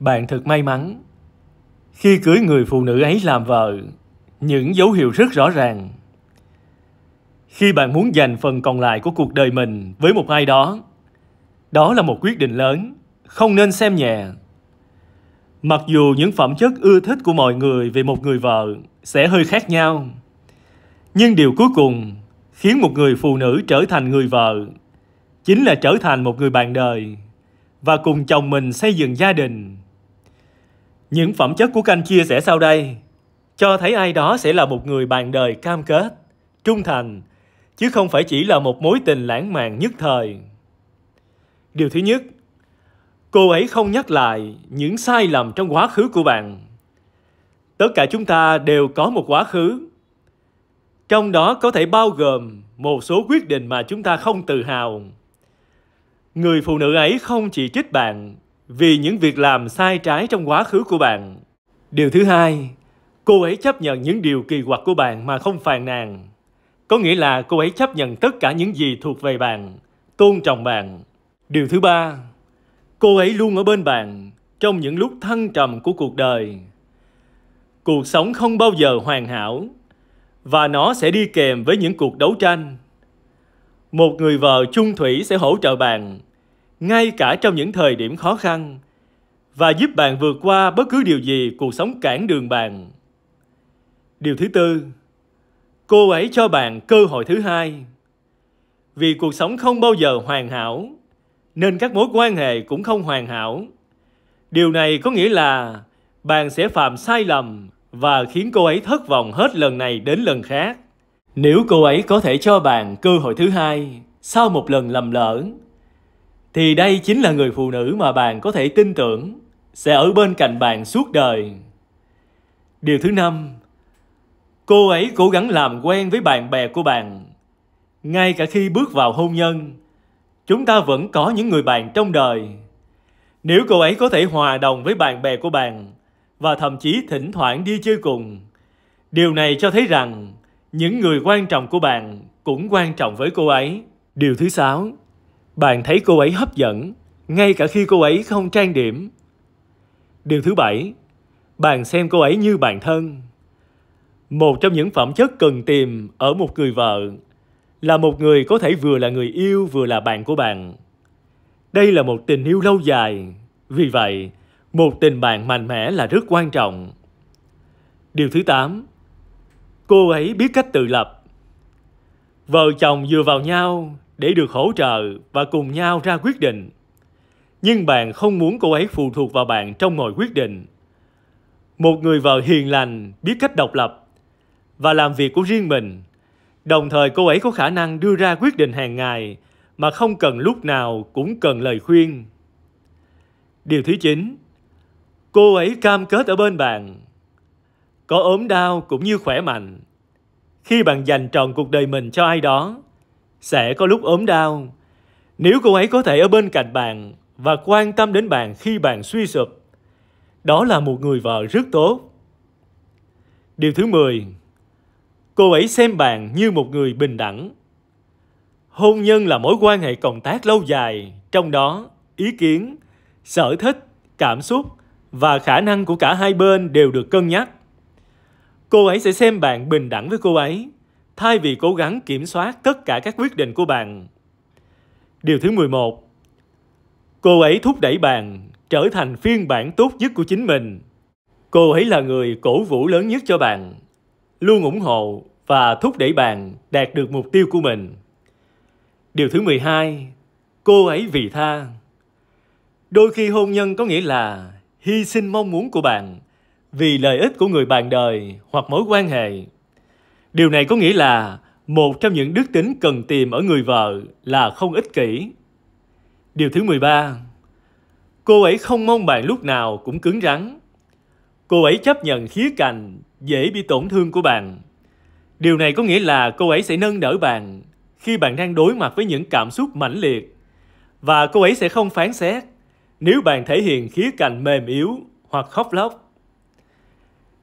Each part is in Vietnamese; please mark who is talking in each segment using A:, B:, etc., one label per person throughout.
A: Bạn thật may mắn. Khi cưới người phụ nữ ấy làm vợ, những dấu hiệu rất rõ ràng. Khi bạn muốn dành phần còn lại của cuộc đời mình với một ai đó, đó là một quyết định lớn, không nên xem nhẹ. Mặc dù những phẩm chất ưa thích của mọi người về một người vợ sẽ hơi khác nhau, nhưng điều cuối cùng khiến một người phụ nữ trở thành người vợ chính là trở thành một người bạn đời và cùng chồng mình xây dựng gia đình những phẩm chất của Canh chia sẻ sau đây cho thấy ai đó sẽ là một người bạn đời cam kết, trung thành, chứ không phải chỉ là một mối tình lãng mạn nhất thời. Điều thứ nhất, cô ấy không nhắc lại những sai lầm trong quá khứ của bạn. Tất cả chúng ta đều có một quá khứ. Trong đó có thể bao gồm một số quyết định mà chúng ta không tự hào. Người phụ nữ ấy không chỉ trích bạn vì những việc làm sai trái trong quá khứ của bạn. Điều thứ hai, cô ấy chấp nhận những điều kỳ quặc của bạn mà không phàn nàn. Có nghĩa là cô ấy chấp nhận tất cả những gì thuộc về bạn, tôn trọng bạn. Điều thứ ba, cô ấy luôn ở bên bạn trong những lúc thăng trầm của cuộc đời. Cuộc sống không bao giờ hoàn hảo và nó sẽ đi kèm với những cuộc đấu tranh. Một người vợ chung thủy sẽ hỗ trợ bạn ngay cả trong những thời điểm khó khăn và giúp bạn vượt qua bất cứ điều gì cuộc sống cản đường bạn. Điều thứ tư, cô ấy cho bạn cơ hội thứ hai. Vì cuộc sống không bao giờ hoàn hảo, nên các mối quan hệ cũng không hoàn hảo. Điều này có nghĩa là bạn sẽ phạm sai lầm và khiến cô ấy thất vọng hết lần này đến lần khác. Nếu cô ấy có thể cho bạn cơ hội thứ hai sau một lần lầm lỡ thì đây chính là người phụ nữ mà bạn có thể tin tưởng sẽ ở bên cạnh bạn suốt đời. Điều thứ năm, cô ấy cố gắng làm quen với bạn bè của bạn. Ngay cả khi bước vào hôn nhân, chúng ta vẫn có những người bạn trong đời. Nếu cô ấy có thể hòa đồng với bạn bè của bạn và thậm chí thỉnh thoảng đi chơi cùng, điều này cho thấy rằng những người quan trọng của bạn cũng quan trọng với cô ấy. Điều thứ sáu, bạn thấy cô ấy hấp dẫn, ngay cả khi cô ấy không trang điểm. Điều thứ bảy, bạn xem cô ấy như bạn thân. Một trong những phẩm chất cần tìm ở một người vợ là một người có thể vừa là người yêu vừa là bạn của bạn. Đây là một tình yêu lâu dài, vì vậy, một tình bạn mạnh mẽ là rất quan trọng. Điều thứ tám Cô ấy biết cách tự lập. Vợ chồng vừa vào nhau để được hỗ trợ và cùng nhau ra quyết định. Nhưng bạn không muốn cô ấy phụ thuộc vào bạn trong mọi quyết định. Một người vợ hiền lành, biết cách độc lập và làm việc của riêng mình. Đồng thời cô ấy có khả năng đưa ra quyết định hàng ngày mà không cần lúc nào cũng cần lời khuyên. Điều thứ chín, Cô ấy cam kết ở bên bạn. Có ốm đau cũng như khỏe mạnh. Khi bạn dành trọn cuộc đời mình cho ai đó, sẽ có lúc ốm đau. Nếu cô ấy có thể ở bên cạnh bạn và quan tâm đến bạn khi bạn suy sụp, đó là một người vợ rất tốt. Điều thứ 10. Cô ấy xem bạn như một người bình đẳng. Hôn nhân là mối quan hệ cộng tác lâu dài, trong đó ý kiến, sở thích, cảm xúc và khả năng của cả hai bên đều được cân nhắc. Cô ấy sẽ xem bạn bình đẳng với cô ấy thay vì cố gắng kiểm soát tất cả các quyết định của bạn. Điều thứ 11. Cô ấy thúc đẩy bạn trở thành phiên bản tốt nhất của chính mình. Cô ấy là người cổ vũ lớn nhất cho bạn, luôn ủng hộ và thúc đẩy bạn đạt được mục tiêu của mình. Điều thứ 12. Cô ấy vị tha. Đôi khi hôn nhân có nghĩa là hy sinh mong muốn của bạn vì lợi ích của người bạn đời hoặc mối quan hệ Điều này có nghĩa là một trong những đức tính cần tìm ở người vợ là không ích kỷ. Điều thứ 13. Cô ấy không mong bạn lúc nào cũng cứng rắn. Cô ấy chấp nhận khía cạnh dễ bị tổn thương của bạn. Điều này có nghĩa là cô ấy sẽ nâng đỡ bạn khi bạn đang đối mặt với những cảm xúc mãnh liệt và cô ấy sẽ không phán xét nếu bạn thể hiện khía cạnh mềm yếu hoặc khóc lóc.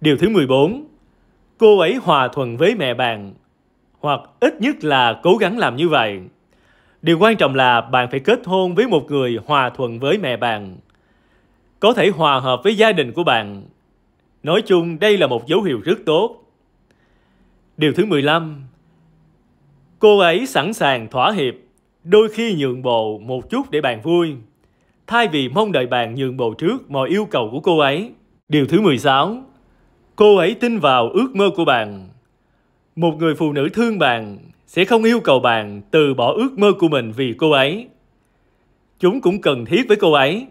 A: Điều thứ 14 cô ấy hòa thuận với mẹ bạn, hoặc ít nhất là cố gắng làm như vậy. Điều quan trọng là bạn phải kết hôn với một người hòa thuận với mẹ bạn, có thể hòa hợp với gia đình của bạn. Nói chung đây là một dấu hiệu rất tốt. Điều thứ 15 Cô ấy sẵn sàng thỏa hiệp, đôi khi nhượng bộ một chút để bạn vui, thay vì mong đợi bạn nhượng bộ trước mọi yêu cầu của cô ấy. Điều thứ 16 Cô ấy tin vào ước mơ của bạn. Một người phụ nữ thương bạn sẽ không yêu cầu bạn từ bỏ ước mơ của mình vì cô ấy. Chúng cũng cần thiết với cô ấy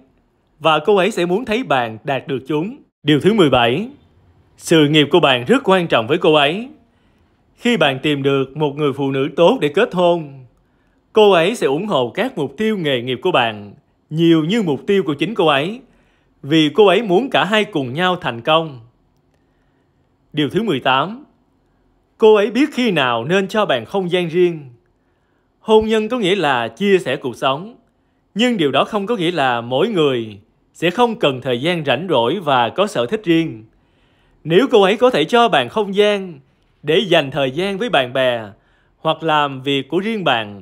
A: và cô ấy sẽ muốn thấy bạn đạt được chúng. Điều thứ 17. Sự nghiệp của bạn rất quan trọng với cô ấy. Khi bạn tìm được một người phụ nữ tốt để kết hôn, cô ấy sẽ ủng hộ các mục tiêu nghề nghiệp của bạn nhiều như mục tiêu của chính cô ấy vì cô ấy muốn cả hai cùng nhau thành công Điều thứ 18 Cô ấy biết khi nào nên cho bạn không gian riêng. Hôn nhân có nghĩa là chia sẻ cuộc sống. Nhưng điều đó không có nghĩa là mỗi người sẽ không cần thời gian rảnh rỗi và có sở thích riêng. Nếu cô ấy có thể cho bạn không gian để dành thời gian với bạn bè hoặc làm việc của riêng bạn,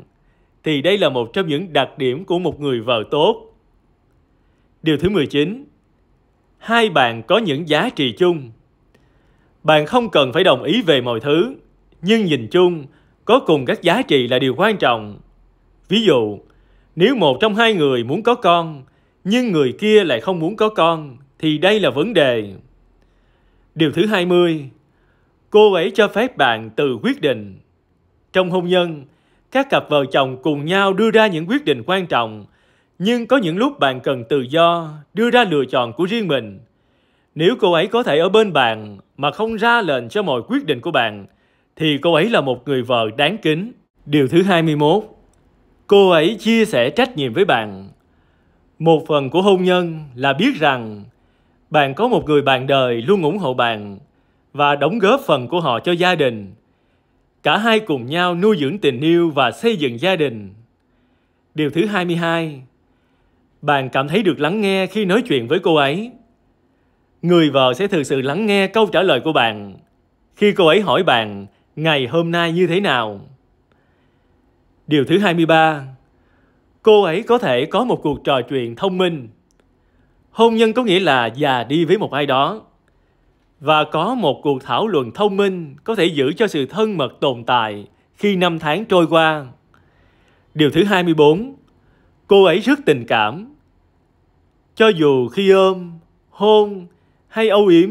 A: thì đây là một trong những đặc điểm của một người vợ tốt. Điều thứ 19 Hai bạn có những giá trị chung bạn không cần phải đồng ý về mọi thứ, nhưng nhìn chung, có cùng các giá trị là điều quan trọng. Ví dụ, nếu một trong hai người muốn có con, nhưng người kia lại không muốn có con, thì đây là vấn đề. Điều thứ hai mươi cô ấy cho phép bạn tự quyết định. Trong hôn nhân, các cặp vợ chồng cùng nhau đưa ra những quyết định quan trọng, nhưng có những lúc bạn cần tự do đưa ra lựa chọn của riêng mình – nếu cô ấy có thể ở bên bạn mà không ra lệnh cho mọi quyết định của bạn, thì cô ấy là một người vợ đáng kính. Điều thứ 21. Cô ấy chia sẻ trách nhiệm với bạn. Một phần của hôn nhân là biết rằng bạn có một người bạn đời luôn ủng hộ bạn và đóng góp phần của họ cho gia đình. Cả hai cùng nhau nuôi dưỡng tình yêu và xây dựng gia đình. Điều thứ 22. Bạn cảm thấy được lắng nghe khi nói chuyện với cô ấy người vợ sẽ thực sự lắng nghe câu trả lời của bạn khi cô ấy hỏi bạn ngày hôm nay như thế nào. Điều thứ 23. Cô ấy có thể có một cuộc trò chuyện thông minh. Hôn nhân có nghĩa là già đi với một ai đó và có một cuộc thảo luận thông minh có thể giữ cho sự thân mật tồn tại khi năm tháng trôi qua. Điều thứ 24. Cô ấy rất tình cảm. Cho dù khi ôm, hôn hay âu yếm.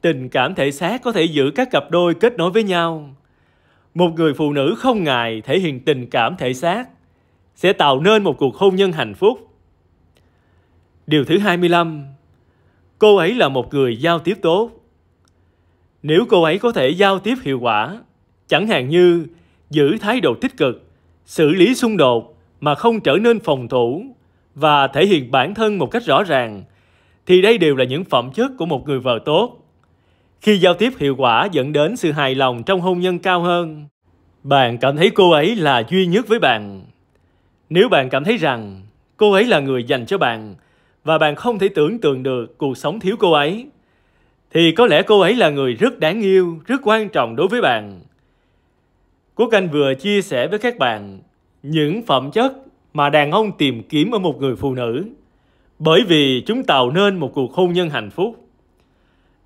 A: Tình cảm thể xác có thể giữ các cặp đôi kết nối với nhau. Một người phụ nữ không ngại thể hiện tình cảm thể xác sẽ tạo nên một cuộc hôn nhân hạnh phúc. Điều thứ 25. Cô ấy là một người giao tiếp tốt. Nếu cô ấy có thể giao tiếp hiệu quả, chẳng hạn như giữ thái độ tích cực, xử lý xung đột mà không trở nên phòng thủ và thể hiện bản thân một cách rõ ràng thì đây đều là những phẩm chất của một người vợ tốt. Khi giao tiếp hiệu quả dẫn đến sự hài lòng trong hôn nhân cao hơn, bạn cảm thấy cô ấy là duy nhất với bạn. Nếu bạn cảm thấy rằng cô ấy là người dành cho bạn và bạn không thể tưởng tượng được cuộc sống thiếu cô ấy, thì có lẽ cô ấy là người rất đáng yêu, rất quan trọng đối với bạn. Quốc Anh vừa chia sẻ với các bạn những phẩm chất mà đàn ông tìm kiếm ở một người phụ nữ bởi vì chúng tạo nên một cuộc hôn nhân hạnh phúc.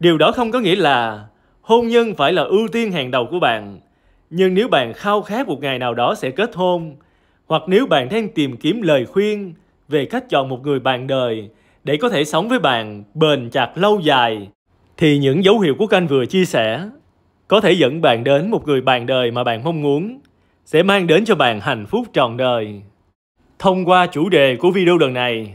A: Điều đó không có nghĩa là hôn nhân phải là ưu tiên hàng đầu của bạn. Nhưng nếu bạn khao khát một ngày nào đó sẽ kết hôn, hoặc nếu bạn đang tìm kiếm lời khuyên về cách chọn một người bạn đời để có thể sống với bạn bền chặt lâu dài, thì những dấu hiệu của kênh vừa chia sẻ có thể dẫn bạn đến một người bạn đời mà bạn mong muốn sẽ mang đến cho bạn hạnh phúc trọn đời. Thông qua chủ đề của video lần này,